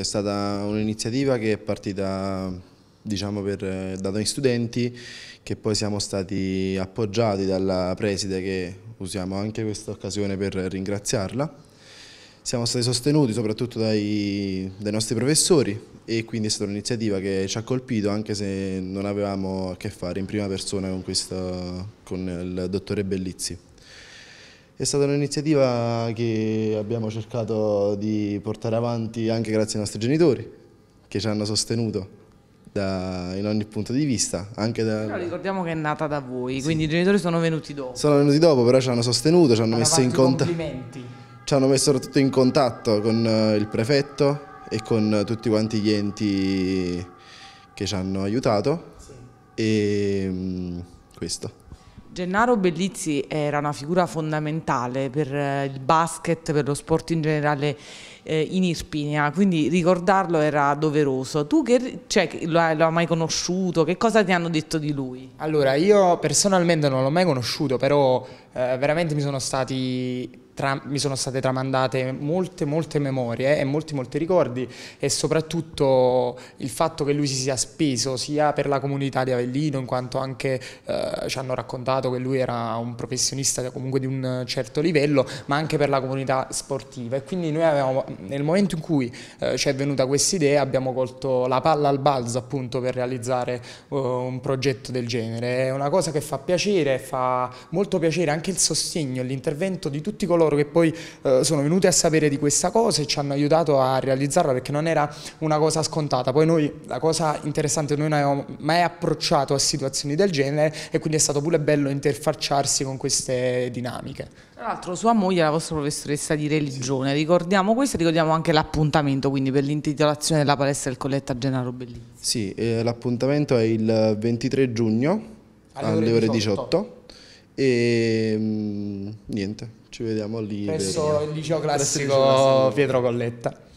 È stata un'iniziativa che è partita diciamo, per, da noi studenti che poi siamo stati appoggiati dalla preside che usiamo anche questa occasione per ringraziarla. Siamo stati sostenuti soprattutto dai, dai nostri professori e quindi è stata un'iniziativa che ci ha colpito anche se non avevamo a che fare in prima persona con, questo, con il dottore Bellizzi. È stata un'iniziativa che abbiamo cercato di portare avanti anche grazie ai nostri genitori, che ci hanno sostenuto da, in ogni punto di vista. Anche da... Però ricordiamo che è nata da voi, sì. quindi i genitori sono venuti dopo. Sono venuti dopo, però ci hanno sostenuto, ci hanno, messo in, contatto. ci hanno messo in contatto. con eh, il prefetto e con tutti quanti gli enti che ci hanno aiutato. Sì. E mm, questo. Gennaro Bellizzi era una figura fondamentale per eh, il basket, per lo sport in generale eh, in Irpinia, quindi ricordarlo era doveroso. Tu che, cioè, lo, hai, lo, hai, mai conosciuto? Che cosa ti hanno detto di lui? Allora, io personalmente non l'ho mai conosciuto, però eh, veramente mi sono, stati, tra, mi sono, state tramandate molte, molte memorie e molti, molti ricordi e soprattutto il fatto che lui si sia speso sia per la comunità di Avellino, in quanto anche eh, ci hanno raccontato che lui era un professionista comunque di un certo livello, ma anche per la comunità sportiva. E quindi noi avevamo, nel momento in cui eh, ci è venuta questa idea, abbiamo colto la palla al balzo appunto per realizzare eh, un progetto del genere. È una cosa che fa piacere, fa molto piacere anche anche il sostegno e l'intervento di tutti coloro che poi eh, sono venuti a sapere di questa cosa e ci hanno aiutato a realizzarla perché non era una cosa scontata. Poi noi, la cosa interessante, noi non abbiamo mai approcciato a situazioni del genere e quindi è stato pure bello interfacciarsi con queste dinamiche. Tra l'altro sua moglie è la vostra professoressa di religione, ricordiamo questo e ricordiamo anche l'appuntamento quindi per l'intitolazione della palestra del colletta Gennaro Bellini. Sì, eh, l'appuntamento è il 23 giugno alle, alle ore 18. 18 e ehm, niente, ci vediamo lì. Presso per... il liceo classico Pietro Colletta.